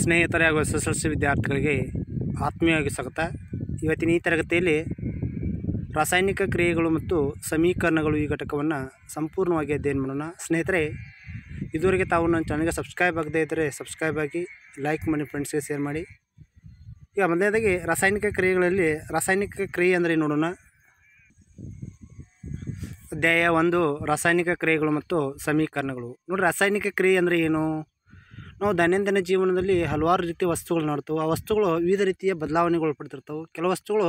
ಸ್ನೇಹಿತರೆ ಹಾಗೂ ಎಸ್ ವಿದ್ಯಾರ್ಥಿಗಳಿಗೆ ಆತ್ಮೀಯವಾಗಿ ಸ್ವಾಗತ ಇವತ್ತಿನ ಈ ತರಗತಿಯಲ್ಲಿ ರಾಸಾಯನಿಕ ಕ್ರಿಯೆಗಳು ಮತ್ತು ಸಮೀಕರಣಗಳು ಈ ಘಟಕವನ್ನು ಸಂಪೂರ್ಣವಾಗಿ ಅಧ್ಯಯನ ಮಾಡೋಣ ಸ್ನೇಹಿತರೆ ಇದುವರೆಗೆ ತಾವು ನನ್ನ ಚಾನಲ್ಗೆ ಸಬ್ಸ್ಕ್ರೈಬ್ ಆಗದೇ ಇದ್ದರೆ ಸಬ್ಸ್ಕ್ರೈಬ್ ಆಗಿ ಲೈಕ್ ಮಾಡಿ ಫ್ರೆಂಡ್ಸ್ಗೆ ಶೇರ್ ಮಾಡಿ ಈಗ ಮೊದಲನೇದಾಗಿ ರಾಸಾಯನಿಕ ಕ್ರಿಯೆಗಳಲ್ಲಿ ರಾಸಾಯನಿಕ ಕ್ರಿಯೆ ಅಂದರೆ ನೋಡೋಣ ಅಧ್ಯಾಯ ಒಂದು ರಾಸಾಯನಿಕ ಕ್ರಿಯೆಗಳು ಮತ್ತು ಸಮೀಕರಣಗಳು ನೋಡಿ ರಾಸಾಯನಿಕ ಕ್ರಿಯೆ ಅಂದರೆ ಏನು ನಾವು ದೈನಂದಿನ ಜೀವನದಲ್ಲಿ ಹಲವಾರು ರೀತಿಯ ವಸ್ತುಗಳು ನೋಡ್ತೇವೆ ಆ ವಸ್ತುಗಳು ವಿವಿಧ ರೀತಿಯ ಬದಲಾವಣೆಗಳು ಪಡ್ತಿರ್ತವೆ ಕೆಲವು ವಸ್ತುಗಳು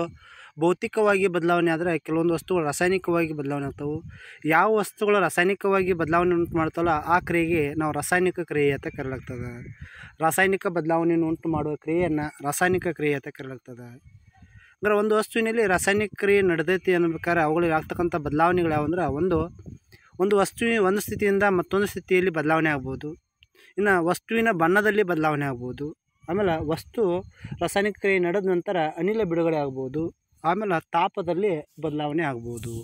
ಭೌತಿಕವಾಗಿ ಬದಲಾವಣೆ ಆದರೆ ಕೆಲವೊಂದು ವಸ್ತುಗಳು ರಾಸಾಯನಿಕವಾಗಿ ಬದಲಾವಣೆ ಆಗ್ತವೆ ಯಾವ ವಸ್ತುಗಳು ರಾಸಾಯನಿಕವಾಗಿ ಬದಲಾವಣೆ ಉಂಟು ಮಾಡ್ತಲ್ಲ ಆ ಕ್ರಿಯೆಗೆ ನಾವು ರಾಸಾಯನಿಕ ಕ್ರಿಯೆ ಅಂತ ಕರೆಯಲಾಗ್ತದೆ ರಾಸಾಯನಿಕ ಬದಲಾವಣೆಯನ್ನು ಉಂಟು ಮಾಡುವ ಕ್ರಿಯೆಯನ್ನು ರಾಸಾಯನಿಕ ಕ್ರಿಯೆ ಅಂತ ಕರೆಯಲಾಗ್ತದೆ ಅಂದ್ರೆ ಒಂದು ವಸ್ತುವಿನಲ್ಲಿ ರಾಸಾಯನಿಕ ಕ್ರಿಯೆ ನಡೆದೈತಿ ಅನ್ಬೇಕಾದ್ರೆ ಅವುಗಳಿಗೆ ಆಗ್ತಕ್ಕಂಥ ಬದಲಾವಣೆಗಳು ಯಾವಂದ್ರೆ ಒಂದು ಒಂದು ವಸ್ತುವಿನ ಒಂದು ಸ್ಥಿತಿಯಿಂದ ಮತ್ತೊಂದು ಸ್ಥಿತಿಯಲ್ಲಿ ಬದಲಾವಣೆ ಆಗ್ಬೋದು ಇನ್ನು ವಸ್ತುವಿನ ಬಣ್ಣದಲ್ಲಿ ಬದಲಾವಣೆ ಆಗ್ಬೋದು ಆಮೇಲೆ ವಸ್ತು ರಾಸಾಯನಿಕ ಕ್ರಿಯೆ ನಡೆದ ನಂತರ ಅನಿಲ ಬಿಡುಗಡೆ ಆಗ್ಬೋದು ಆಮೇಲೆ ತಾಪದಲ್ಲಿ ಬದಲಾವಣೆ ಆಗ್ಬೋದು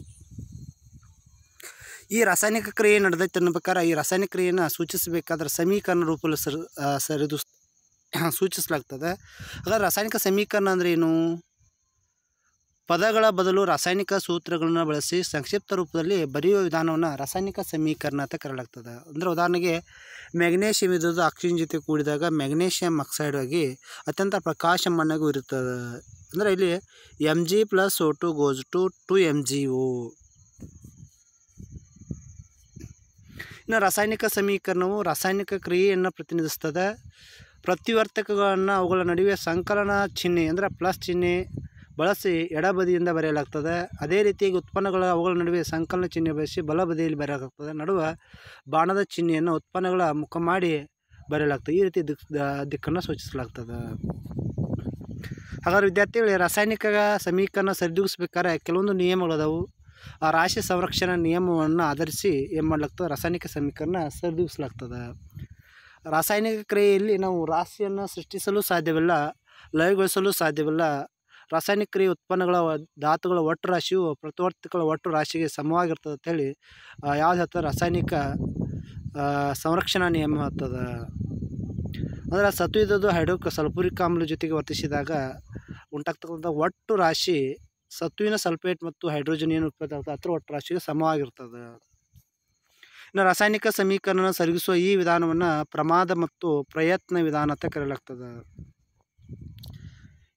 ಈ ರಾಸಾಯನಿಕ ಕ್ರಿಯೆ ನಡೆದೈತೆ ಪ್ರಕಾರ ಈ ರಾಸಾಯನಿಕ ಕ್ರಿಯೆಯನ್ನು ಸೂಚಿಸಬೇಕಾದ್ರೆ ಸಮೀಕರಣ ರೂಪದಲ್ಲಿ ಸರಿ ಸರಿದು ಸೂಚಿಸಲಾಗ್ತದೆ ಹಾಗಾದ್ರೆ ರಾಸಾಯನಿಕ ಸಮೀಕರಣ ಅಂದರೆ ಏನು ಪದಗಳ ಬದಲು ರಾಸಾಯನಿಕ ಸೂತ್ರಗಳನ್ನು ಬಳಸಿ ಸಂಕ್ಷಿಪ್ತ ರೂಪದಲ್ಲಿ ಬರೆಯುವ ವಿಧಾನವನ್ನು ರಾಸಾಯನಿಕ ಸಮೀಕರಣ ಅಂತ ಕರೆಯಲಾಗ್ತದೆ ಅಂದರೆ ಉದಾಹರಣೆಗೆ ಮ್ಯಾಗ್ನೇಷಿಯಂ ಇದ್ದದ್ದು ಆಕ್ಸಿಜನ್ ಜೊತೆ ಕೂಡಿದಾಗ ಮ್ಯಾಗ್ನೇಷಿಯಂ ಆಕ್ಸೈಡ್ ಆಗಿ ಅತ್ಯಂತ ಪ್ರಕಾಶಮಾನಗೂ ಇರುತ್ತದೆ ಅಂದರೆ ಇಲ್ಲಿ M G plus O two goes to two M G O ಇನ್ನು ರಾಸಾಯನಿಕ ಸಮೀಕರಣವು ರಾಸಾಯನಿಕ ಕ್ರಿಯೆಯನ್ನು ಪ್ರತಿನಿಧಿಸ್ತದೆ ಪ್ರತಿವರ್ತಕಗಳನ್ನು ಅವುಗಳ ನಡುವೆ ಸಂಕಲನ ಚಿಹ್ನೆ ಅಂದರೆ ಪ್ಲಸ್ ಚಿಹ್ನೆ ಬಳಸಿ ಎಡಬದಿಯಿಂದ ಬರೆಯಲಾಗ್ತದೆ ಅದೇ ರೀತಿಯಾಗಿ ಉತ್ಪನ್ನಗಳ ಅವುಗಳ ನಡುವೆ ಸಂಕಲನ ಚಿಹ್ನೆ ಬಯಸಿ ಬಲಬದಿಯಲ್ಲಿ ಬರೆಯಲಾಗ್ತದೆ ನಡುವೆ ಬಾಣದ ಚಿಹ್ನೆಯನ್ನು ಉತ್ಪನ್ನಗಳ ಮುಖ ಮಾಡಿ ಬರೆಯಲಾಗ್ತದೆ ಈ ರೀತಿ ದಿಕ್ ದಿಕ್ಕನ್ನು ಸೂಚಿಸಲಾಗ್ತದೆ ಹಾಗಾದ್ರೆ ವಿದ್ಯಾರ್ಥಿಗಳೇ ರಾಸಾಯನಿಕ ಸಮೀಕರಣ ಸರಿದೂಗಿಸ್ಬೇಕಾದ್ರೆ ಕೆಲವೊಂದು ನಿಯಮಗಳದಾವು ಆ ರಾಶಿ ಸಂರಕ್ಷಣಾ ನಿಯಮವನ್ನು ಆಧರಿಸಿ ಏನು ಮಾಡಲಾಗ್ತದೆ ರಾಸಾಯನಿಕ ಸಮೀಕರಣ ಸರಿದೂಗಿಸಲಾಗ್ತದೆ ರಾಸಾಯನಿಕ ಕ್ರಿಯೆಯಲ್ಲಿ ನಾವು ರಾಶಿಯನ್ನು ಸೃಷ್ಟಿಸಲು ಸಾಧ್ಯವಿಲ್ಲ ಲಯಗೊಳಿಸಲು ಸಾಧ್ಯವಿಲ್ಲ ರಾಸಾಯನಿಕ ಕ್ರಿಯೆ ಉತ್ಪನ್ನಗಳ ಧಾತುಗಳ ಒಟ್ಟು ರಾಶಿಯು ಪ್ರತಿವರ್ತಿಗಳ ಒಟ್ಟು ರಾಶಿಗೆ ಸಮವಾಗಿರ್ತದೆ ಅಂತೇಳಿ ಯಾವ್ದು ಹೇಳ್ತದೆ ರಾಸಾಯನಿಕ ಸಂರಕ್ಷಣಾ ನಿಯಮ ಆಗ್ತದೆ ಅಂದರೆ ಸತ್ವಿದದು ಹೈಡ್ರೋಕ್ ಸಲ್ಫೂರಿಕ್ ಆಮ್ಲ ಜೊತೆಗೆ ವರ್ತಿಸಿದಾಗ ಉಂಟಾಗ್ತಕ್ಕಂಥ ಒಟ್ಟು ರಾಶಿ ಸತ್ವಿನ ಸಲ್ಫೇಟ್ ಮತ್ತು ಹೈಡ್ರೋಜನ್ ಏನು ಉತ್ಪತ್ತಿ ಒಟ್ಟು ರಾಶಿಗೆ ಸಮವಾಗಿರ್ತದೆ ಇನ್ನು ರಾಸಾಯನಿಕ ಸಮೀಕರಣ ಸರಿಗಿಸುವ ಈ ವಿಧಾನವನ್ನು ಪ್ರಮಾದ ಮತ್ತು ಪ್ರಯತ್ನ ವಿಧಾನ ಅಂತ ಕರೆಯಲಾಗ್ತದೆ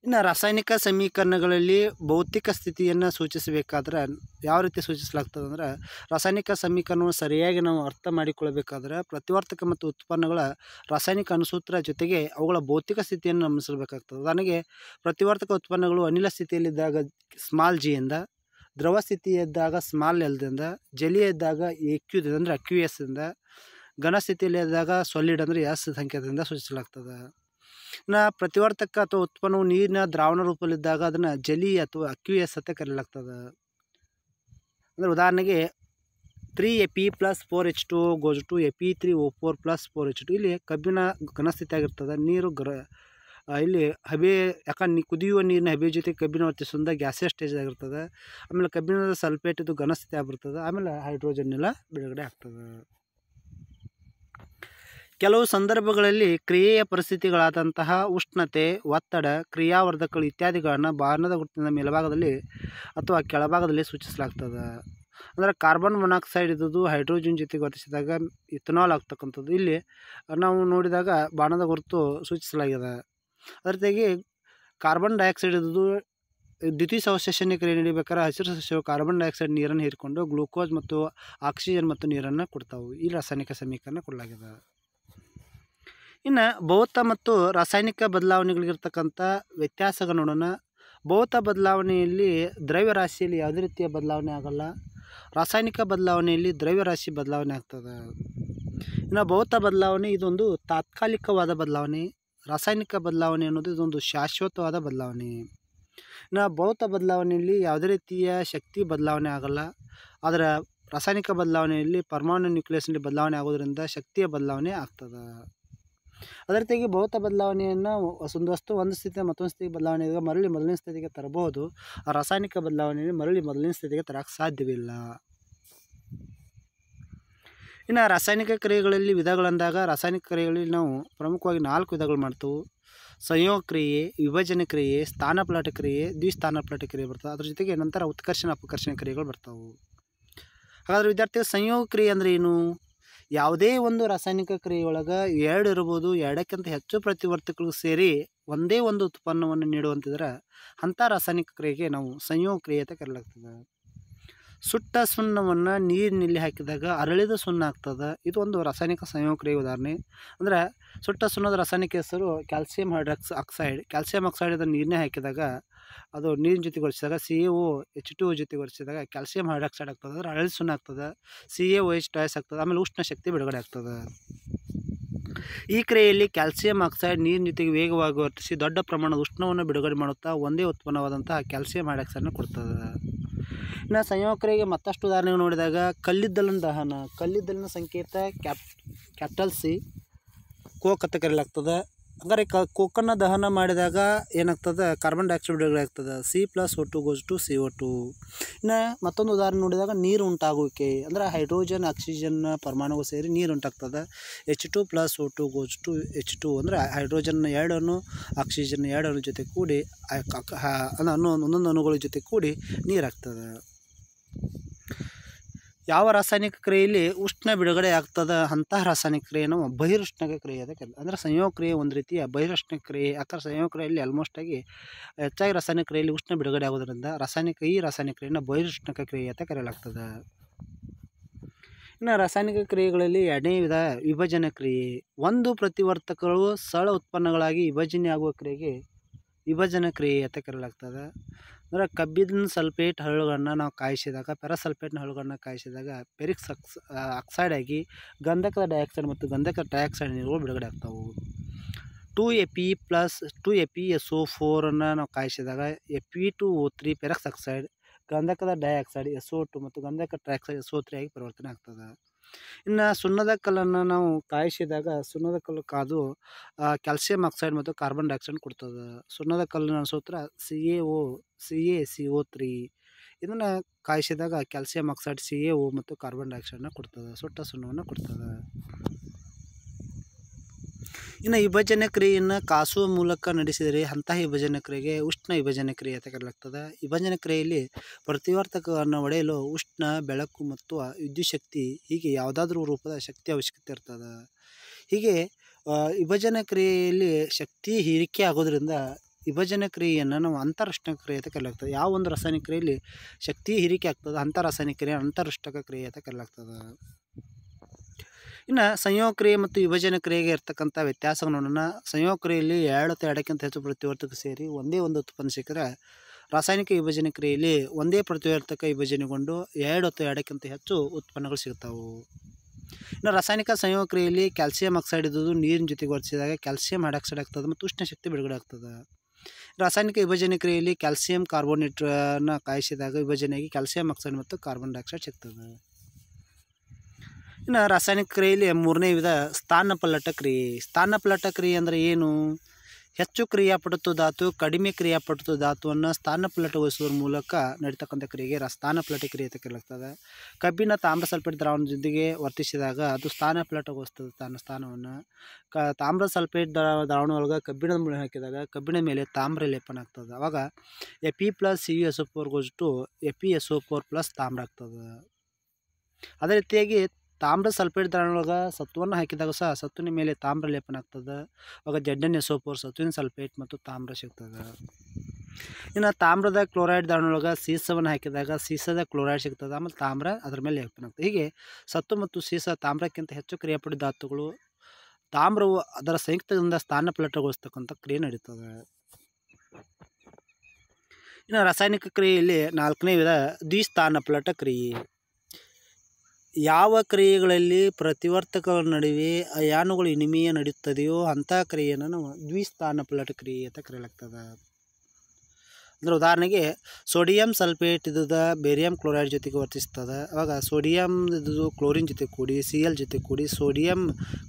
ಇನ್ನು ರಾಸಾಯನಿಕ ಸಮೀಕರಣಗಳಲ್ಲಿ ಭೌತಿಕ ಸ್ಥಿತಿಯನ್ನು ಸೂಚಿಸಬೇಕಾದ್ರೆ ಯಾವ ರೀತಿ ಸೂಚಿಸಲಾಗ್ತದೆ ಅಂದ್ರೆ ರಾಸಾಯನಿಕ ಸಮೀಕರಣವನ್ನು ಸರಿಯಾಗಿ ನಾವು ಅರ್ಥ ಮಾಡಿಕೊಳ್ಳಬೇಕಾದ್ರೆ ಪ್ರತಿವರ್ತಕ ಮತ್ತು ಉತ್ಪನ್ನಗಳ ರಾಸಾಯನಿಕ ಅನುಸೂತ್ರ ಜೊತೆಗೆ ಅವುಗಳ ಭೌತಿಕ ಸ್ಥಿತಿಯನ್ನು ನಮಿಸಬೇಕಾಗ್ತದೆ ಉದಾಹರಣೆಗೆ ಪ್ರತಿವರ್ತಕ ಉತ್ಪನ್ನಗಳು ಅನಿಲ ಸ್ಥಿತಿಯಲ್ಲಿದ್ದಾಗ ಸ್ಮಾಲ್ ಜಿಯಿಂದ ದ್ರವ ಸ್ಥಿತಿಯಿದ್ದಾಗ ಸ್ಮಾಲ್ ಎಲ್ದಿಂದ ಜಲಿಯದ್ದಾಗ ಎ ಕ್ಯೂ ಅಂದರೆ ಎಸ್ ಇಂದ ಘನ ಸ್ಥಿತಿಯಲ್ಲಿ ಇದ್ದಾಗ ಸೊಲಿಡ್ ಅಂದರೆ ಎಸ್ ಸಂಕೇತದಿಂದ ಸೂಚಿಸಲಾಗ್ತದೆ ನ ಪ್ರತಿವರ್ತಕ ಅಥವಾ ಉತ್ಪನ್ನವು ನೀರಿನ ದ್ರಾವಣ ರೂಪದಲ್ಲಿದ್ದಾಗ ಅದನ್ನು ಜಲಿ ಅಥವಾ ಅಕ್ಯೂಎಸ್ ಅಂತ ಕರೆಯಲಾಗ್ತದೆ ಅಂದರೆ ಉದಾಹರಣೆಗೆ three A P plus four H two goes to A P three O four plus four H two ಇಲ್ಲಿ ಕಬ್ಬಿನ ಘನಸ್ಥಿತಿ ಆಗಿರ್ತದೆ ನೀರು ಗ್ರ ಇಲ್ಲಿ ಹಬೆ ಯಾಕಂದ್ರೆ ಕುದಿಯುವ ನೀರಿನ ಹಬೆ ಜೊತೆ ಕಬ್ಬಿನ ಸುಂದ ಗ್ಯಾಸೇ ಸ್ಟೇಜ್ ಆಗಿರ್ತದೆ ಆಮೇಲೆ ಕಬ್ಬಿಣದ ಸಲ್ಫೇಟ್ ಇದು ಘನಸ್ಥಿತಿ ಆಗಿರ್ತದೆ ಆಮೇಲೆ ಹೈಡ್ರೋಜನ್ ಎಲ್ಲ ಬಿಡುಗಡೆ ಆಗ್ತದೆ ಕೆಲವು ಸಂದರ್ಭಗಳಲ್ಲಿ ಕ್ರಿಯೆಯ ಪರಿಸ್ಥಿತಿಗಳಾದಂತಹ ಉಷ್ಣತೆ ಒತ್ತಡ ಕ್ರಿಯಾವರ್ಧಕಗಳು ಇತ್ಯಾದಿಗಳನ್ನು ಬಾಣದ ಗುರುತಿನ ಮೇಲ್ಭಾಗದಲ್ಲಿ ಅಥವಾ ಕೆಳಭಾಗದಲ್ಲಿ ಸೂಚಿಸಲಾಗ್ತದೆ ಅಂದರೆ ಕಾರ್ಬನ್ ಮೊನಾಕ್ಸೈಡ್ ಇದ್ದದ್ದು ಹೈಡ್ರೋಜನ್ ಜೊತೆಗೆ ವರ್ತಿಸಿದಾಗ ಇಥನಾಲ್ ಆಗ್ತಕ್ಕಂಥದ್ದು ಇಲ್ಲಿ ನಾವು ನೋಡಿದಾಗ ಬಾಣದ ಗುರುತು ಸೂಚಿಸಲಾಗಿದೆ ಅದರ ತೆಗೆ ಕಾರ್ಬನ್ ಡೈಆಕ್ಸೈಡ್ ಇದ್ದದ್ದು ದ್ವಿತೀಯ ಸಸ್ಯಶನ್ಯ ಕ್ರಿಯೆ ನೀಡಬೇಕಾದ್ರೆ ಹಸಿರು ಸಸ್ಯವು ಕಾರ್ಬನ್ ಡೈಆಕ್ಸೈಡ್ ನೀರನ್ನು ಹೀರಿಕೊಂಡು ಗ್ಲೂಕೋಸ್ ಮತ್ತು ಆಕ್ಸಿಜನ್ ಮತ್ತು ನೀರನ್ನು ಕೊಡ್ತಾವೆ ಈ ರಾಸಾಯನಿಕ ಸಮೀಕರಣ ಕೊಡಲಾಗಿದೆ ಇನ್ನು ಭೌತ ಮತ್ತು ರಾಸಾಯನಿಕ ಬದಲಾವಣೆಗಳಿಗಿರ್ತಕ್ಕಂಥ ವ್ಯತ್ಯಾಸಗಳು ನೋಡೋಣ ಭೌತ ಬದಲಾವಣೆಯಲ್ಲಿ ದ್ರವ್ಯರಾಶಿಯಲ್ಲಿ ಯಾವುದೇ ರೀತಿಯ ಬದಲಾವಣೆ ಆಗೋಲ್ಲ ರಾಸಾಯನಿಕ ಬದಲಾವಣೆಯಲ್ಲಿ ದ್ರವ್ಯರಾಶಿ ಬದಲಾವಣೆ ಆಗ್ತದೆ ಇನ್ನು ಭೌತ ಬದಲಾವಣೆ ಇದೊಂದು ತಾತ್ಕಾಲಿಕವಾದ ಬದಲಾವಣೆ ರಾಸಾಯನಿಕ ಬದಲಾವಣೆ ಅನ್ನೋದು ಇದೊಂದು ಶಾಶ್ವತವಾದ ಬದಲಾವಣೆ ಇನ್ನು ಭೌತ ಬದಲಾವಣೆಯಲ್ಲಿ ಯಾವುದೇ ರೀತಿಯ ಶಕ್ತಿ ಬದಲಾವಣೆ ಆಗಲ್ಲ ಆದರೆ ರಾಸಾಯನಿಕ ಬದಲಾವಣೆಯಲ್ಲಿ ಪರಮಾಣು ನ್ಯೂಕ್ಲಿಯಸ್ನಲ್ಲಿ ಬದಲಾವಣೆ ಆಗೋದರಿಂದ ಶಕ್ತಿಯ ಬದಲಾವಣೆ ಆಗ್ತದೆ ಅದೇ ರೀತಿಯಾಗಿ ಭೌತ ಬದಲಾವಣೆಯನ್ನು ಒಂದು ವಸ್ತು ಒಂದು ಸ್ಥಿತಿ ಮತ್ತೊಂದು ಸ್ಥಿತಿಗೆ ಬದಲಾವಣೆ ಮರಳಿ ಮೊದಲನೇ ಸ್ಥಿತಿಗೆ ತರಬಹುದು ರಾಸಾಯನಿಕ ಬದಲಾವಣೆಯನ್ನು ಮರಳಿ ಮೊದಲನೇ ಸ್ಥಿತಿಗೆ ತರಕ್ಕೆ ಸಾಧ್ಯವಿಲ್ಲ ಇನ್ನು ರಾಸಾಯನಿಕ ಕ್ರಿಯೆಗಳಲ್ಲಿ ವಿಧಗಳಂದಾಗ ರಾಸಾಯನಿಕ ಕ್ರಿಯೆಗಳಲ್ಲಿ ನಾವು ಪ್ರಮುಖವಾಗಿ ನಾಲ್ಕು ವಿಧಗಳು ಮಾಡ್ತವೆ ಸಂಯೋಗ ಕ್ರಿಯೆ ವಿಭಜನ ಕ್ರಿಯೆ ಸ್ಥಾನಪ್ಲಾಟ ಕ್ರಿಯೆ ದ್ವಿಸ್ಥಾನಪ್ಲಾಟ ಕ್ರಿಯೆ ಬರ್ತವೆ ಅದ್ರ ಜೊತೆಗೆ ನಂತರ ಉತ್ಕರ್ಷಣ ಅಪಕರ್ಷಣ ಕ್ರಿಯೆಗಳು ಬರ್ತಾವೆ ಹಾಗಾದರೆ ವಿದ್ಯಾರ್ಥಿಗಳು ಸಂಯೋಗ ಕ್ರಿಯೆ ಅಂದರೆ ಏನು ಯಾವುದೇ ಒಂದು ರಾಸಾಯನಿಕ ಕ್ರಿಯೆಯೊಳಗೆ ಎರಡು ಇರ್ಬೋದು ಎರಡಕ್ಕಿಂತ ಹೆಚ್ಚು ಪ್ರತಿವರ್ತಕಗಳು ಸೇರಿ ಒಂದೇ ಒಂದು ಉತ್ಪನ್ನವನ್ನು ನೀಡುವಂತಿದ್ರೆ ಅಂಥ ರಾಸಾಯನಿಕ ಕ್ರಿಯೆಗೆ ನಾವು ಸಂಯೋಗ ಕ್ರಿಯೆ ಅಂತ ಕರೆಯಲಾಗ್ತದೆ ಸುಟ್ಟ ಸುಣ್ಣವನ್ನು ನೀರಿನಲ್ಲಿ ಹಾಕಿದಾಗ ಅರಳಿದ ಸುಣ್ಣ ಆಗ್ತದೆ ಇದು ಒಂದು ರಾಸಾಯನಿಕ ಸಂಯೋಗ ಕ್ರಿಯೆ ಉದಾಹರಣೆ ಅಂದರೆ ಸುಟ್ಟ ಸುಣ್ಣದ ರಾಸಾಯನಿಕ ಹೆಸರು ಕ್ಯಾಲ್ಸಿಯಂ ಹೈಡ್ರಾಕ್ಸ್ ಆಕ್ಸೈಡ್ ಕ್ಯಾಲ್ಸಿಯಂ ಆಕ್ಸೈಡ್ ಅದನ್ನು ನೀರನ್ನೇ ಹಾಕಿದಾಗ ಅದು ನೀರಿನ ಜೊತೆಗೊಳಿಸಿದಾಗ C A O H two ಜೊತೆಗೊಳಿಸಿದಾಗ ಕ್ಯಾಲ್ಸಿಯಂ ಹೈಡ್ರಾಕ್ಸೈಡ್ ಆಗ್ತದೆ ಅಂದ್ರೆ ಅಳಲ್ ಸುಣ್ಣ ಆಗ್ತದೆ ಸಿ ಎ ಓ ಎಚ್ ಟಾಯ್ಸ್ ಆಗ್ತದೆ ಆಮೇಲೆ ಉಷ್ಣ ಶಕ್ತಿ ಬಿಡುಗಡೆ ಆಗ್ತದೆ ಈ ಕ್ರಿಯೆಯಲ್ಲಿ ಕ್ಯಾಲ್ಸಿಯಂ ಆಕ್ಸೈಡ್ ನೀರಿನ ಜೊತೆಗೆ ವೇಗವಾಗಿ ವರ್ತಿಸಿ ದೊಡ್ಡ ಪ್ರಮಾಣದ ಉಷ್ಣವನ್ನು ಬಿಡುಗಡೆ ಮಾಡುತ್ತಾ ಒಂದೇ ಉತ್ಪನ್ನವಾದಂತಹ ಕ್ಯಾಲ್ಸಿಯಂ ಹೈಡ್ರಾಕ್ಸೈಡ್ನ ಕೊಡ್ತದೆ ಇನ್ನು ಸಂಯೋಗಕ್ರಿಯೆಗೆ ಮತ್ತಷ್ಟು ಉದಾಹರಣೆಗಳು ನೋಡಿದಾಗ ಕಲ್ಲಿದ್ದಲಿನ ದಹನ ಕಲ್ಲಿದ್ದಲಿನ ಸಂಕೇತ ಕ್ಯಾಪ್ ಕ್ಯಾಪಿಟಲ್ ಸಿ ಕೋಕತ್ತ ಕರೆಯಲಾಗ್ತದೆ ಹಂಗಾರೆ ಕ ದಹನ ಮಾಡಿದಾಗ ಏನಾಗ್ತದೆ ಕಾರ್ಬನ್ ಡೈಆಕ್ಸೈಡ್ ಆಗ್ತದೆ ಸಿ ಪ್ಲಸ್ ಒಟ್ಟು goes to C O two ಇನ್ನು ಮತ್ತೊಂದು ಉದಾಹರಣೆ ನೋಡಿದಾಗ ನೀರು ಉಂಟಾಗೋಕೆ ಅಂದರೆ ಹೈಡ್ರೋಜನ್ ಆಕ್ಸಿಜನ್ ಪರಮಾಣುಗಳು ಸೇರಿ ನೀರು ಉಂಟಾಗ್ತದೆ ಎಚ್ ಟು ಪ್ಲಸ್ ಒಟ್ಟು ಗೋಸ್ ಟು ಎಚ್ ಟು ಅಂದರೆ ಹೈಡ್ರೋಜನ್ ಎರಡನ್ನು ಆಕ್ಸಿಜನ್ ಎರಡನ್ನು ಜೊತೆ ಕೂಡಿ ಅನ್ನೋ ಒಂದೊಂದು ಅಣುಗಳ ಜೊತೆ ಕೂಡಿ ಆಗ್ತದೆ ಯಾವ ರಾಸಾಯನಿಕ ಕ್ರಿಯೆಯಲ್ಲಿ ಉಷ್ಣ ಬಿಡುಗಡೆ ಆಗ್ತದ ಅಂತಹ ರಾಸಾಯನಿಕ ಕ್ರಿಯೆಯನ್ನು ಬಹಿರುಷ್ಣಕ ಕ್ರಿಯೆ ಅದಕ್ಕೆ ಅಂದರೆ ಸಂಯೋಗ ಕ್ರಿಯೆ ಒಂದು ರೀತಿಯ ಬಹಿರುಷ್ಣ ಕ್ರಿಯೆ ಯಾಕಂದ್ರೆ ಸಂಯೋಗ ಕ್ರಿಯೆಯಲ್ಲಿ ಆಲ್ಮೋಸ್ಟಾಗಿ ಹೆಚ್ಚಾಗಿ ರಾಸಾಯನಿಕ ಕ್ರಿಯೆಯಲ್ಲಿ ಉಷ್ಣ ಬಿಡುಗಡೆ ಆಗೋದರಿಂದ ರಾಸಾಯನಿಕ ಈ ರಾಸಾಯನಿಕ ಕ್ರಿಯೆಯನ್ನು ಬಹಿರುಷ್ಣಕ ಕ್ರಿಯೆ ಅಂತ ಕರೆಯಲಾಗ್ತದೆ ಇನ್ನು ರಾಸಾಯನಿಕ ಕ್ರಿಯೆಗಳಲ್ಲಿ ಎರಡನೇ ವಿಧ ವಿಭಜನ ಕ್ರಿಯೆ ಒಂದು ಪ್ರತಿವರ್ತಕಗಳು ಸರಳ ಉತ್ಪನ್ನಗಳಾಗಿ ಆಗುವ ಕ್ರಿಯೆಗೆ ವಿಭಜನ ಕ್ರಿಯೆ ಅಂತ ಕರೆಯಲಾಗ್ತದೆ ಅಂದರೆ ಕಬ್ಬಿನ ಸಲ್ಫೇಟ್ ಹರಳುಗಳನ್ನ ನಾವು ಕಾಯಿಸಿದಾಗ ಸಲ್ಫೇಟ್ನ ಹರಳುಗಳನ್ನ ಕಾಯಿಸಿದಾಗ ಪೆರಿಕ್ಸ್ ಅಕ್ಸ್ ಆಕ್ಸೈಡ್ ಆಗಿ ಗಂಧಕದ ಡೈಆಕ್ಸೈಡ್ ಮತ್ತು ಗಂಧಕ ಡೈಆಕ್ಸೈಡ್ ನೀರುಗಳು ಬಿಡುಗಡೆ ಆಗ್ತಾವೆ two A P plus two A P S O ಫೋರನ್ನು ನಾವು ಕಾಯಿಸಿದಾಗ A P two O three ಪೆರಕ್ಸ್ ಆಕ್ಸೈಡ್ ಗಂಧಕದ ಡೈಆಕ್ಸೈಡ್ ಎಸ್ ಒ ಟು ಮತ್ತು ಗಂಧಕ ಟ್ರೈಆಕ್ಸೈಡ್ ಎಸ್ ಒ ತ್ರೀ ಆಗಿ ಪರಿವರ್ತನೆ ಆಗ್ತದೆ ಇನ್ನು ಸುಣ್ಣದ ಕಲ್ಲನ್ನು ನಾವು ಕಾಯಿಸಿದಾಗ ಸುಣ್ಣದ ಕಲ್ಲು ಕಾದು ಕ್ಯಾಲ್ಸಿಯಂ ಆಕ್ಸೈಡ್ ಮತ್ತು ಕಾರ್ಬನ್ ಡೈಆಕ್ಸೈಡ್ ಕೊಡ್ತದೆ ಸುಣ್ಣದ ಕಲ್ಲಿನ ಸೂತ್ರ C A O C A C O three ಇದನ್ನು ಕಾಯಿಸಿದಾಗ calcium oxide C A O ಮತ್ತು ಕಾರ್ಬನ್ ಡೈಆಕ್ಸೈಡ್ನ ಕೊಡ್ತದೆ ಸುಟ್ಟ ಸುಣ್ಣವನ್ನು ಕೊಡ್ತದೆ ಇನ್ನು ವಿಭಜನೆ ಕ್ರಿಯೆಯನ್ನು ಕಾಸುವ ಮೂಲಕ ನಡೆಸಿದರೆ ಅಂತಹ ವಿಭಜನೆ ಕ್ರಿಯೆಗೆ ಉಷ್ಣ ವಿಭಜನೆ ಕ್ರಿಯೆ ಅಂತ ಕರಲಾಗ್ತದೆ ವಿಭಜನೆ ಕ್ರಿಯೆಯಲ್ಲಿ ಪ್ರತಿವರ್ತಕವನ್ನು ಒಡೆಯಲು ಉಷ್ಣ ಬೆಳಕು ಮತ್ತು ವಿದ್ಯುತ್ ಶಕ್ತಿ ಹೀಗೆ ಯಾವುದಾದ್ರೂ ರೂಪದ ಶಕ್ತಿ ಅವಶ್ಯಕತೆ ಇರ್ತದೆ ಹೀಗೆ ವಿಭಜನೆ ಕ್ರಿಯೆಯಲ್ಲಿ ಶಕ್ತಿ ಹೀರಿಕೆ ಆಗೋದ್ರಿಂದ ವಿಭಜನೆ ಕ್ರಿಯೆಯನ್ನು ನಾವು ಅಂತರಷ್ಟಕ ಕ್ರಿಯೆ ಅಂತ ಕರೆಯಲಾಗ್ತದೆ ಯಾವ ಒಂದು ರಾಸಾಯನಿಕ ಕ್ರಿಯೆಯಲ್ಲಿ ಶಕ್ತಿ ಹೀರಿಕೆ ಆಗ್ತದೆ ಅಂಥ ರಾಸಾಯನಿಕ ಕ್ರಿಯೆ ಅಂತರಷ್ಟಕ ಕ್ರಿಯೆ ಅಂತ ಕರೆಯಲಾಗ್ತದೆ ಇನ್ನು ಕ್ರಿಯೆ ಮತ್ತು ವಿಭಜನ ಕ್ರಿಯೆಗೆ ಇರ್ತಕ್ಕಂಥ ವ್ಯತ್ಯಾಸವನ್ನು ನೋಡೋಣ ಕ್ರಿಯೆಯಲ್ಲಿ ಎರಡು ಅಥವಾ ಎರಡಕ್ಕಿಂತ ಹೆಚ್ಚು ಪ್ರತಿವರ್ತಕ ಸೇರಿ ಒಂದೇ ಒಂದು ಉತ್ಪನ್ನ ಸಿಕ್ಕರೆ ರಾಸಾಯನಿಕ ವಿಭಜನೆ ಕ್ರಿಯೆಯಲ್ಲಿ ಒಂದೇ ಪ್ರತಿವರ್ತಕ ವಿಭಜನೆಗೊಂಡು ಎರಡು ಅಥವಾ ಎರಡಕ್ಕಿಂತ ಹೆಚ್ಚು ಉತ್ಪನ್ನಗಳು ಸಿಗ್ತಾವೆ ಇನ್ನು ರಾಸಾಯನಿಕ ಸಂಯೋಗ ಕ್ರಿಯೆಯಲ್ಲಿ ಕ್ಯಾಲ್ಸಿಯಂ ಆಕ್ಸೈಡ್ ಇದ್ದು ನೀರಿನ ಜೊತೆಗೆ ಒರೆಸಿದಾಗ ಕ್ಯಾಲ್ಸಿಯಂ ಆಡಾಕ್ಸೈಡ್ ಆಗ್ತದೆ ಮತ್ತು ಉಷ್ಣ ಶಕ್ತಿ ಬಿಡುಗಡೆ ಆಗ್ತದೆ ರಾಸಾಯನಿಕ ವಿಭಜನೆ ಕ್ರಿಯೆಯಲ್ಲಿ ಕ್ಯಾಲ್ಸಿಯಂ ಕಾರ್ಬೋನೇಟ್ನ ಕಾಯಿಸಿದಾಗ ವಿಭಜನೆಯಾಗಿ ಕ್ಯಾಲ್ಸಿಯಂ ಆಕ್ಸೈಡ್ ಮತ್ತು ಕಾರ್ಬನ್ ಡೈಆಕ್ಸೈಡ್ ಸಿಗ್ತದೆ ಇನ್ನು ರಾಸಾಯನಿಕ ಕ್ರಿಯೆಯಲ್ಲಿ ಮೂರನೇ ವಿಧ ಪಲ್ಲಟ ಕ್ರಿಯೆ ಪಲ್ಲಟ ಕ್ರಿಯೆ ಅಂದರೆ ಏನು ಹೆಚ್ಚು ಕ್ರಿಯಾಪಟುತ್ವ ಧಾತು ಕಡಿಮೆ ಕ್ರಿಯಾಪಟುತ್ವ ಧಾತುವನ್ನು ಸ್ಥಾನಪಲ್ಲಟಗೊಳಿಸುವುದರ ಮೂಲಕ ನಡೀತಕ್ಕಂಥ ಕ್ರಿಯೆಗೆ ಸ್ಥಾನ ಪಲ್ಲಟ ಕ್ರಿಯೆ ಅಂತ ಕೇಳಿಸ್ತದೆ ಕಬ್ಬಿನ ತಾಮ್ರ ಸಲ್ಫೇಟ್ ದ್ರಾವಣದೊಂದಿಗೆ ಜೊತೆಗೆ ವರ್ತಿಸಿದಾಗ ಅದು ಸ್ಥಾನ ಪಲ್ಲಟಗೊಳಿಸ್ತದೆ ತನ್ನ ಸ್ಥಾನವನ್ನು ಕ ತಾಮ್ರ ಸಲ್ಫೇಟ್ ದ್ರಾವಣ ದ್ರಾವಣದೊಳಗೆ ಕಬ್ಬಿಣದ ಮೂಳೆ ಹಾಕಿದಾಗ ಕಬ್ಬಿಣ ಮೇಲೆ ತಾಮ್ರ ಲೇಪನ ಆಗ್ತದೆ ಅವಾಗ A P plus C S O four goes to A P S O four plus ತಾಮ್ರ ಆಗ್ತದೆ ಅದೇ ರೀತಿಯಾಗಿ ತಾಮ್ರ ಸಲ್ಫೇಟ್ ದ್ರಾವಣದೊಳಗೆ ಸತ್ವವನ್ನು ಹಾಕಿದಾಗ ಸಹ ಸತ್ವಿನ ಮೇಲೆ ತಾಮ್ರ ಲೇಪನ ಆಗ್ತದೆ ಅವಾಗ ಜಡ್ಡನ್ ಸೋಪೋರ್ ಸತ್ವಿನ ಸಲ್ಫೇಟ್ ಮತ್ತು ತಾಮ್ರ ಸಿಗ್ತದೆ ಇನ್ನು ತಾಮ್ರದ ಕ್ಲೋರೈಡ್ ದಾವಣೊಳಗೆ ಸೀಸವನ್ನು ಹಾಕಿದಾಗ ಸೀಸದ ಕ್ಲೋರೈಡ್ ಸಿಗ್ತದೆ ಆಮೇಲೆ ತಾಮ್ರ ಅದರ ಮೇಲೆ ಲೇಪನ ಆಗ್ತದೆ ಹೀಗೆ ಸತ್ತು ಮತ್ತು ಸೀಸ ತಾಮ್ರಕ್ಕಿಂತ ಹೆಚ್ಚು ಕ್ರಿಯಾಪಡಿ ಧಾತುಗಳು ತಾಮ್ರವು ಅದರ ಸಂಯುಕ್ತದಿಂದ ಸ್ಥಾನ ಪಲಟಗೊಳಿಸ್ತಕ್ಕಂಥ ಕ್ರಿಯೆ ನಡೀತದೆ ಇನ್ನು ರಾಸಾಯನಿಕ ಕ್ರಿಯೆಯಲ್ಲಿ ನಾಲ್ಕನೇ ವಿಧ ದ್ವಿಸ್ಥಾನಪಲಟ ಕ್ರಿಯೆ ಯಾವ ಕ್ರಿಯೆಗಳಲ್ಲಿ ಪ್ರತಿವರ್ತಕಗಳ ನಡುವೆ ಅಯಾನುಗಳು ವಿನಿಮಯ ನಡೆಯುತ್ತದೆಯೋ ಅಂತಹ ಕ್ರಿಯೆಯನ್ನು ನಾವು ದ್ವಿಸ್ಥಾನ ಪ್ಲಟ್ ಕ್ರಿಯೆ ಅಂತ ಕರೆಯಲಾಗ್ತದೆ ಅಂದರೆ ಉದಾಹರಣೆಗೆ ಸೋಡಿಯಂ ಸಲ್ಫೇಟ್ ಇದ್ದದ ಬೇರಿಯಂ ಕ್ಲೋರೈಡ್ ಜೊತೆಗೆ ವರ್ತಿಸ್ತದೆ ಅವಾಗ ಸೋಡಿಯಂ ಇದ್ದು ಕ್ಲೋರಿನ್ ಜೊತೆ ಕೂಡಿ ಸಿ ಎಲ್ ಜೊತೆ ಕೂಡಿ ಸೋಡಿಯಂ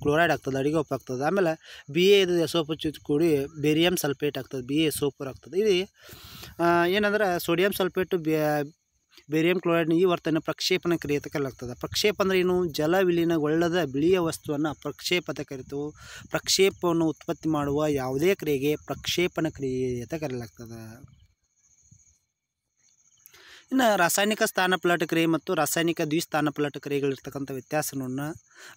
ಕ್ಲೋರೈಡ್ ಆಗ್ತದೆ ಅಡಿಗೆ ಒಪ್ಪಾಗ್ತದೆ ಆಮೇಲೆ ಬಿ ಎ ಇದು ಎಸೋಪು ಜೊತೆ ಕೂಡಿ ಬೇರಿಯಂ ಸಲ್ಫೇಟ್ ಆಗ್ತದೆ ಬಿ ಎ ಸೋಪರ್ ಆಗ್ತದೆ ಇದು ಏನಂದ್ರೆ ಸೋಡಿಯಂ ಸಲ್ಫೇಟು ಬೇ ಬೇರಿಯಂ ಕ್ಲೋರೈಡ್ನ ಈ ವರ್ತನೆ ಪ್ರಕ್ಷೇಪಣ ಕ್ರಿಯೆ ಅಂತ ಪ್ರಕ್ಷೇಪ ಅಂದರೆ ಏನು ಜಲ ವಿಲೀನಗೊಳ್ಳದ ಬಿಳಿಯ ವಸ್ತುವನ್ನು ಪ್ರಕ್ಷೇಪದ ಕರೆತು ಪ್ರಕ್ಷೇಪವನ್ನು ಉತ್ಪತ್ತಿ ಮಾಡುವ ಯಾವುದೇ ಕ್ರಿಯೆಗೆ ಪ್ರಕ್ಷೇಪಣ ಕ್ರಿಯೆ ಅಂತ ಕರೆಯಲಾಗ್ತದೆ ಇನ್ನು ರಾಸಾಯನಿಕ ಪಲಾಟ ಕ್ರಿಯೆ ಮತ್ತು ರಾಸಾಯನಿಕ ಪಲಾಟ ಕ್ರಿಯೆಗಳಿರ್ತಕ್ಕಂಥ ವ್ಯತ್ಯಾಸವನ್ನು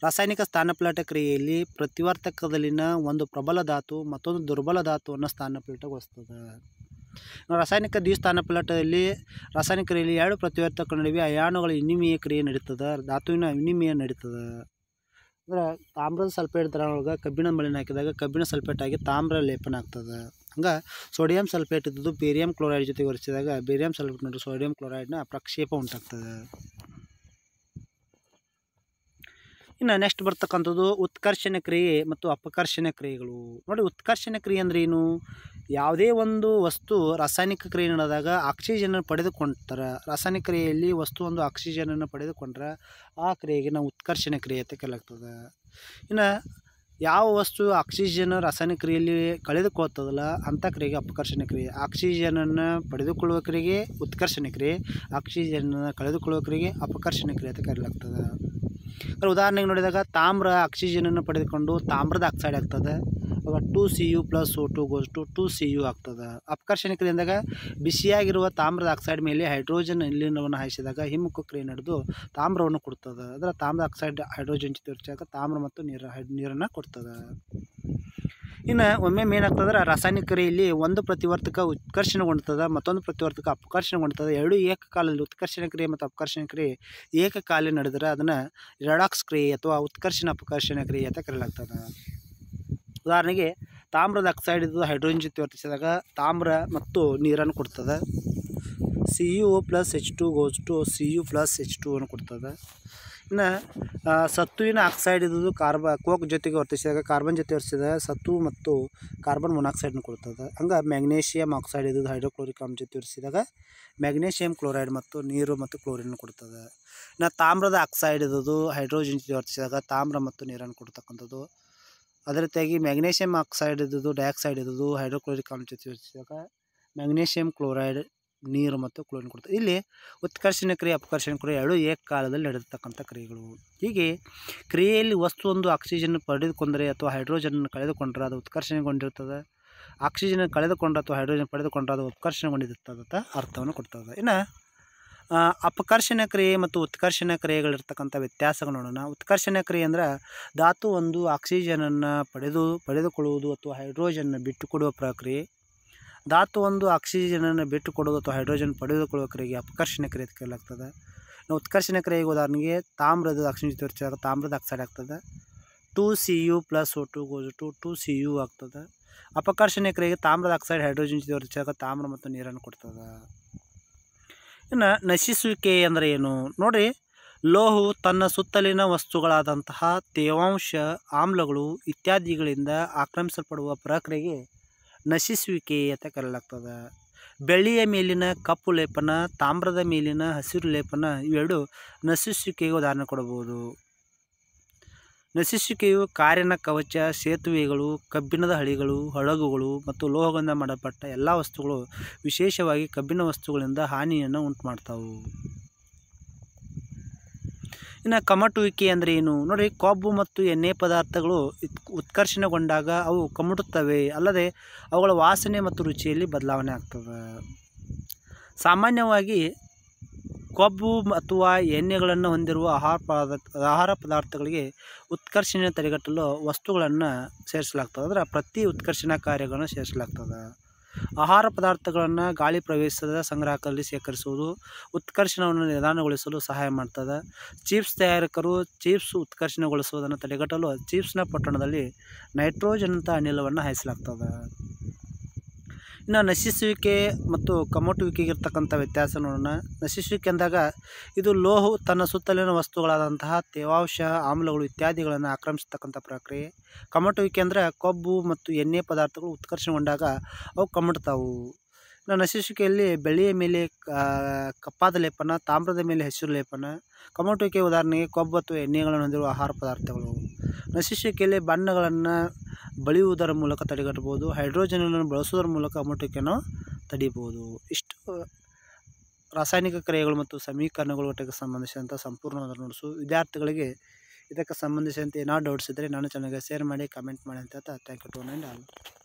ರಾಸಾಯನಿಕ ಪಲಾಟ ಕ್ರಿಯೆಯಲ್ಲಿ ಪ್ರತಿವರ್ತಕದಲ್ಲಿನ ಒಂದು ಪ್ರಬಲ ಧಾತು ಮತ್ತೊಂದು ದುರ್ಬಲ ಧಾತುವನ್ನು ಸ್ಥಾನಪಲಟಗೊಳಿಸ್ತದೆ ರಾಸಾಯನಿಕ ದ್ವಿಸ್ಥಾನ ಪಲಟದಲ್ಲಿ ರಾಸಾಯನಿಕ ಕ್ರಿಯೆಯಲ್ಲಿ ಎರಡು ಪ್ರತಿವರ್ತಕ ನಡುವೆ ಅಯಾಣುಗಳ ವಿನಿಮಯ ಕ್ರಿಯೆ ನಡೀತದೆ ಧಾತುವಿನ ವಿನಿಮಯ ನಡೀತದೆ ಅಂದ್ರೆ ತಾಮ್ರದ ಸಲ್ಫೇಟ್ ದ್ರಾವಣಗ ಕಬ್ಬಿಣ ಮಳೆ ಹಾಕಿದಾಗ ಕಬ್ಬಿಣ ಸಲ್ಫೇಟ್ ಆಗಿ ತಾಮ್ರ ಲೇಪನ ಆಗ್ತದೆ ಹಂಗೆ ಸೋಡಿಯಂ ಸಲ್ಫೇಟ್ ಇದ್ದದ್ದು ಬೇರಿಯಂ ಕ್ಲೋರೈಡ್ ಜೊತೆ ಒರೆಸಿದಾಗ ಬೇರಿಯಂ ಸಲ್ಫೇಟ್ ನೋಡಿ ಸೋಡಿಯಂ ಕ್ಲೋರೈಡ್ನ ಪ್ರಕ್ಷೇಪ ಉಂಟಾಗ್ತದೆ ಇನ್ನು ನೆಕ್ಸ್ಟ್ ಬರ್ತಕ್ಕಂಥದ್ದು ಉತ್ಕರ್ಷಣ ಕ್ರಿಯೆ ಮತ್ತು ಅಪಕರ್ಷಣ ಕ್ರಿಯೆಗಳು ನೋಡಿ ಉತ್ಕರ್ಷಣ ಕ್ರಿಯೆ ಅಂದರೆ ಏನು ಯಾವುದೇ ಒಂದು ವಸ್ತು ರಾಸಾಯನಿಕ ಕ್ರಿಯೆ ನಡೆದಾಗ ಆಕ್ಸಿಜನ್ ಪಡೆದುಕೊಂಡ್ತಾರೆ ರಾಸಾಯನಿಕ ಕ್ರಿಯೆಯಲ್ಲಿ ವಸ್ತು ಒಂದು ಆಕ್ಸಿಜನನ್ನು ಪಡೆದುಕೊಂಡ್ರೆ ಆ ಕ್ರಿಯೆಗೆ ನಾವು ಉತ್ಕರ್ಷಣ ಕ್ರಿಯೆ ಅಂತ ಕೇಳಾಗ್ತದೆ ಇನ್ನು ಯಾವ ವಸ್ತು ಆಕ್ಸಿಜನ್ ರಾಸಾಯನಿಕ ಕ್ರಿಯೆಯಲ್ಲಿ ಕಳೆದುಕೊಳ್ತದಲ್ಲ ಅಂಥ ಕ್ರಿಯೆಗೆ ಅಪಕರ್ಷಣ ಕ್ರಿಯೆ ಆಕ್ಸಿಜನನ್ನು ಪಡೆದುಕೊಳ್ಳುವ ಕ್ರಿಯೆಗೆ ಉತ್ಕರ್ಷಣ ಕ್ರಿಯೆ ಆಕ್ಸಿಜನನ್ನು ಕಳೆದುಕೊಳ್ಳುವ ಕ್ರಿಯೆಗೆ ಅಪಕರ್ಷಣ ಕ್ರಿಯೆ ಅಂತ ಕರೆಯಲಾಗ್ತದೆ ಅಂದರೆ ಉದಾಹರಣೆಗೆ ನೋಡಿದಾಗ ತಾಮ್ರ ಆಕ್ಸಿಜನನ್ನು ಪಡೆದುಕೊಂಡು ತಾಮ್ರದ ಆಕ್ಸೈಡ್ ಆಗ್ತದೆ ಅಥವಾ two C U plus O two goes to C U ಆಗ್ತದೆ ಅಪಕರ್ಷಣ ಕ್ರಿಯೆಯಿಂದಾಗ ಬಿಸಿಯಾಗಿರುವ ತಾಮ್ರದ ಆಕ್ಸೈಡ್ ಮೇಲೆ ಹೈಡ್ರೋಜನ್ ಇಲ್ಲಿನವನ್ನು ಹಾಯಿಸಿದಾಗ ಹಿಮ್ಮುಖ ಕ್ರಿಯೆ ನಡೆದು ತಾಮ್ರವನ್ನು ಕೊಡ್ತದೆ ಅದರ ತಾಮ್ರದ ಆಕ್ಸೈಡ್ ಹೈಡ್ರೋಜನ್ ಜೊತೆ ತಾಮ್ರ ಮತ್ತು ನೀರ ಹೈ ನೀರನ್ನು ಕೊಡ್ತದೆ ಇನ್ನು ಒಮ್ಮೆ ಏನಾಗ್ತದ್ರೆ ರಾಸಾಯನಿಕ ಕ್ರಿಯೆಯಲ್ಲಿ ಒಂದು ಪ್ರತಿವರ್ತಕ ಉತ್ಕರ್ಷಣೆಗೊಂಡ್ತದೆ ಮತ್ತೊಂದು ಪ್ರತಿವರ್ತಕ ಅಪಕರ್ಷಣೆಗೊಂಡ್ತದೆ ಎರಡು ಏಕಕಾಲದಲ್ಲಿ ಉತ್ಕರ್ಷಣ ಕ್ರಿಯೆ ಮತ್ತು ಅಪಕರ್ಷಣ ಕ್ರಿಯೆ ಏಕಕಾಲ ನಡೆದರೆ ಅದನ್ನು ರೆಡಾಕ್ಸ್ ಕ್ರಿಯೆ ಅಥವಾ ಉತ್ಕರ್ಷಣ ಅಪಕರ್ಷಣ ಕ್ರಿಯೆ ಅಂತ ಕರೆಯಲಾಗ್ತದೆ ಉದಾಹರಣೆಗೆ ತಾಮ್ರದ ಆಕ್ಸೈಡ್ ಇದು ಹೈಡ್ರೋಜನ್ ಜೊತೆ ವರ್ತಿಸಿದಾಗ ತಾಮ್ರ ಮತ್ತು ನೀರನ್ನು ಕೊಡ್ತದೆ C U plus H two goes to C U plus H two ಅನ್ನು ಕೊಡ್ತದೆ ಇನ್ನು ಸತ್ತುವಿನ ಆಕ್ಸೈಡ್ ಇದ್ದು ಕಾರ್ಬ ಕೋಕ್ ಜೊತೆಗೆ ವರ್ತಿಸಿದಾಗ ಕಾರ್ಬನ್ ಜೊತೆ ವರ್ತಿಸಿದಾಗ ಸತ್ತು ಮತ್ತು ಕಾರ್ಬನ್ ಮೊನಾಕ್ಸೈಡ್ನ ಕೊಡ್ತದೆ ಹಂಗೆ ಮ್ಯಾಗ್ನೇಷಿಯಮ್ ಆಕ್ಸೈಡ್ ಇದ್ದು ಹೈಡ್ರೋಕ್ಲೋರಿಕ್ ಆಮ್ ಜೊತೆ ವರ್ತಿಸಿದಾಗ ಮ್ಯಾಗ್ನೇಷಿಯಂ ಕ್ಲೋರೈಡ್ ಮತ್ತು ನೀರು ಮತ್ತು ಕ್ಲೋರಿನ್ ಕೊಡ್ತದೆ ನಾ ತಾಮ್ರದ ಆಕ್ಸೈಡ್ ಇದ್ದು ಹೈಡ್ರೋಜನ್ ಜೊತೆ ವರ್ತಿಸಿದಾಗ ತಾಮ್ರ ಮತ್ತು ನೀರನ್ನು ಕೊಡ್ತಕ್ಕಂಥದ್ದು ಅದೇ ರೀತಿಯಾಗಿ ಮ್ಯಾಗ್ನೇಷಿಯಂ ಆಕ್ಸೈಡ್ ಇದ್ದು ಡೈಆಕ್ಸೈಡ್ ಇದ್ದು ಹೈಡ್ರೋಕ್ಲೋರಿಕ್ ಆಮ್ ಜೊತೆ ವರ್ತಿಸಿದಾಗ ಮ್ಯಾಗ್ನೇಷಿಯಂ ಕ್ಲೋರೈಡ್ ನೀರು ಮತ್ತು ಕ್ಲೋರಿನ್ ಕೊಡ್ತದೆ ಇಲ್ಲಿ ಉತ್ಕರ್ಷಣ ಕ್ರಿಯೆ ಅಪಕರ್ಷಣ ಕ್ರಿಯೆ ಎರಡೂ ಏಕಕಾಲದಲ್ಲಿ ನಡೆದಿರ್ತಕ್ಕಂಥ ಕ್ರಿಯೆಗಳು ಹೀಗೆ ಕ್ರಿಯೆಯಲ್ಲಿ ವಸ್ತು ಒಂದು ಆಕ್ಸಿಜನ್ ಪಡೆದುಕೊಂಡರೆ ಅಥವಾ ಹೈಡ್ರೋಜನ್ ಕಳೆದುಕೊಂಡ್ರೆ ಅದು ಉತ್ಕರ್ಷಣೆಗೊಂಡಿರ್ತದೆ ಆಕ್ಸಿಜನ್ ಕಳೆದುಕೊಂಡ್ರೆ ಅಥವಾ ಹೈಡ್ರೋಜನ್ ಪಡೆದುಕೊಂಡ್ರೆ ಅದು ಉತ್ಕರ್ಷಣೆಗೊಂಡಿರ್ತದಂತ ಅರ್ಥವನ್ನು ಕೊಡ್ತದೆ ಇನ್ನು ಅಪಕರ್ಷಣ ಕ್ರಿಯೆ ಮತ್ತು ಉತ್ಕರ್ಷಣ ಕ್ರಿಯೆಗಳಿರ್ತಕ್ಕಂಥ ವ್ಯತ್ಯಾಸಗಳು ನೋಡೋಣ ಉತ್ಕರ್ಷಣ ಕ್ರಿಯೆ ಅಂದರೆ ಧಾತು ಒಂದು ಆಕ್ಸಿಜನನ್ನು ಪಡೆದು ಪಡೆದುಕೊಳ್ಳುವುದು ಅಥವಾ ಹೈಡ್ರೋಜನ್ನ ಬಿಟ್ಟುಕೊಡುವ ಪ್ರಕ್ರಿಯೆ ಧಾತು ಒಂದು ಆಕ್ಸಿಜನನ್ನು ಬಿಟ್ಟು ಕೊಡೋದು ಅಥವಾ ಹೈಡ್ರೋಜನ್ ಪಡೆದುಕೊಳ್ಳುವ ಕ್ರಿಯೆಗೆ ಅಪಕರ್ಷಣ ಕ್ರಿಯೆ ಕೇಳಲಾಗ್ತದೆ ನಾವು ಉತ್ಕರ್ಷಣ ಕ್ರಿಯೆಗೆ ಉದಾಹರಣೆಗೆ ತಾಮ್ರದ ಆಕ್ಸಿಜನ್ ತೋರಿಸಿದಾಗ ತಾಮ್ರದ ಆಕ್ಸೈಡ್ ಆಗ್ತದೆ two C U plus O two goes to two C U ಆಗ್ತದೆ ಅಪಕರ್ಷಣೆ ಕ್ರಿಯೆಗೆ ತಾಮ್ರದ ಆಕ್ಸೈಡ್ ಹೈಡ್ರೋಜನ್ ಜೊತೆ ತಾಮ್ರ ಮತ್ತು ನೀರನ್ನು ಕೊಡ್ತದೆ ಇನ್ನು ನಶಿಸುವಿಕೆ ಅಂದರೆ ಏನು ನೋಡಿ ಲೋಹವು ತನ್ನ ಸುತ್ತಲಿನ ವಸ್ತುಗಳಾದಂತಹ ತೇವಾಂಶ ಆಮ್ಲಗಳು ಇತ್ಯಾದಿಗಳಿಂದ ಆಕ್ರಮಿಸಲ್ಪಡುವ ಪ್ರಕ್ರಿಯೆಗೆ ಅಂತ ಕರೆಯಲಾಗ್ತದೆ ಬೆಳ್ಳಿಯ ಮೇಲಿನ ಕಪ್ಪು ಲೇಪನ ತಾಮ್ರದ ಮೇಲಿನ ಹಸಿರು ಲೇಪನ ಇವೆರಡು ನಶಿಸುವಿಕೆಗೆ ಉದಾಹರಣೆ ಕೊಡಬಹುದು ನಶಿಸುವಿಕೆಯು ಕಾರಿನ ಕವಚ ಸೇತುವೆಗಳು ಕಬ್ಬಿಣದ ಹಳಿಗಳು ಹಡಗುಗಳು ಮತ್ತು ಲೋಹಗಳಿಂದ ಮಾಡಲ್ಪಟ್ಟ ಎಲ್ಲ ವಸ್ತುಗಳು ವಿಶೇಷವಾಗಿ ಕಬ್ಬಿಣ ವಸ್ತುಗಳಿಂದ ಹಾನಿಯನ್ನು ಮಾಡ್ತಾವು ಇನ್ನು ಕಮಟುವಿಕೆ ಅಂದರೆ ಏನು ನೋಡಿ ಕೊಬ್ಬು ಮತ್ತು ಎಣ್ಣೆ ಪದಾರ್ಥಗಳು ಉತ್ಕರ್ಷಣಗೊಂಡಾಗ ಅವು ಕಮಟುತ್ತವೆ ಅಲ್ಲದೆ ಅವುಗಳ ವಾಸನೆ ಮತ್ತು ರುಚಿಯಲ್ಲಿ ಬದಲಾವಣೆ ಆಗ್ತದೆ ಸಾಮಾನ್ಯವಾಗಿ ಕೊಬ್ಬು ಅಥವಾ ಎಣ್ಣೆಗಳನ್ನು ಹೊಂದಿರುವ ಆಹಾರ ಪದಾರ್ಥ ಆಹಾರ ಪದಾರ್ಥಗಳಿಗೆ ಉತ್ಕರ್ಷಣೆ ತಡೆಗಟ್ಟಲು ವಸ್ತುಗಳನ್ನು ಸೇರಿಸಲಾಗ್ತದೆ ಅಂದರೆ ಪ್ರತಿ ಉತ್ಕರ್ಷಣ ಕಾರ್ಯಗಳನ್ನು ಸೇರಿಸಲಾಗ್ತದೆ ಆಹಾರ ಪದಾರ್ಥಗಳನ್ನು ಗಾಳಿ ಪ್ರವೇಶದ ಸಂಗ್ರಾಹಕದಲ್ಲಿ ಶೇಖರಿಸುವುದು ಉತ್ಕರ್ಷಣವನ್ನು ನಿಧಾನಗೊಳಿಸಲು ಸಹಾಯ ಮಾಡ್ತದೆ ಚಿಪ್ಸ್ ತಯಾರಕರು ಚಿಪ್ಸ್ ಉತ್ಕರ್ಷಣಗೊಳಿಸುವುದನ್ನು ತಡೆಗಟ್ಟಲು ಚೀಪ್ಸ್ನ ಪೊಟ್ಟಣದಲ್ಲಿ ನೈಟ್ರೋಜನ್ ಅಂತ ಅನಿಲವನ್ನು ಹಾಯಿಸಲಾಗ್ತದೆ ಇನ್ನು ನಶಿಸುವಿಕೆ ಮತ್ತು ಕಮಟುವಿಕೆಗಿರ್ತಕ್ಕಂಥ ವ್ಯತ್ಯಾಸ ನೋಡೋಣ ನಶಿಸುವಿಕೆ ಅಂದಾಗ ಇದು ಲೋಹವು ತನ್ನ ಸುತ್ತಲಿನ ವಸ್ತುಗಳಾದಂತಹ ತೇವಾಂಶ ಆಮ್ಲಗಳು ಇತ್ಯಾದಿಗಳನ್ನು ಆಕ್ರಮಿಸ್ತಕ್ಕಂಥ ಪ್ರಕ್ರಿಯೆ ಕಮಟುವಿಕೆ ಅಂದರೆ ಕೊಬ್ಬು ಮತ್ತು ಎಣ್ಣೆ ಪದಾರ್ಥಗಳು ಉತ್ಕರ್ಷಗೊಂಡಾಗ ಅವು ಕಮಟ್ತಾವು ಇನ್ನು ನಶಿಸುವಿಕೆಯಲ್ಲಿ ಬೆಳೆಯ ಮೇಲೆ ಕಪ್ಪಾದ ಲೇಪನ ತಾಮ್ರದ ಮೇಲೆ ಹಸಿರು ಲೇಪನ ಕಮಟುವಿಕೆ ಉದಾಹರಣೆಗೆ ಕೊಬ್ಬು ಅಥವಾ ಎಣ್ಣೆಗಳನ್ನು ಹೊಂದಿರುವ ಆಹಾರ ಪದಾರ್ಥಗಳು ನಶಿಸಕ್ಕೆಲೆ ಬಣ್ಣಗಳನ್ನು ಬಳಿಯುವುದರ ಮೂಲಕ ತಡೆಗಟ್ಟಬಹುದು ಹೈಡ್ರೋಜನನ್ನು ಬಳಸುವುದರ ಮೂಲಕ ಅಮೋಟಕ್ಕೆ ನಾವು ತಡಿಬೋದು ಇಷ್ಟು ರಾಸಾಯನಿಕ ಕ್ರಿಯೆಗಳು ಮತ್ತು ಸಮೀಕರಣಗಳು ಒಟ್ಟಿಗೆ ಸಂಬಂಧಿಸಿದಂಥ ಸಂಪೂರ್ಣವಾದ ನೋಡಿಸು ವಿದ್ಯಾರ್ಥಿಗಳಿಗೆ ಇದಕ್ಕೆ ಸಂಬಂಧಿಸಿದಂತೆ ಏನೋ ಡೌಟ್ಸ್ ಇದ್ದರೆ ನಾನು ಚೆನ್ನಾಗಿ ಶೇರ್ ಮಾಡಿ ಕಮೆಂಟ್ ಮಾಡಿ ಅಂತ thank you to and all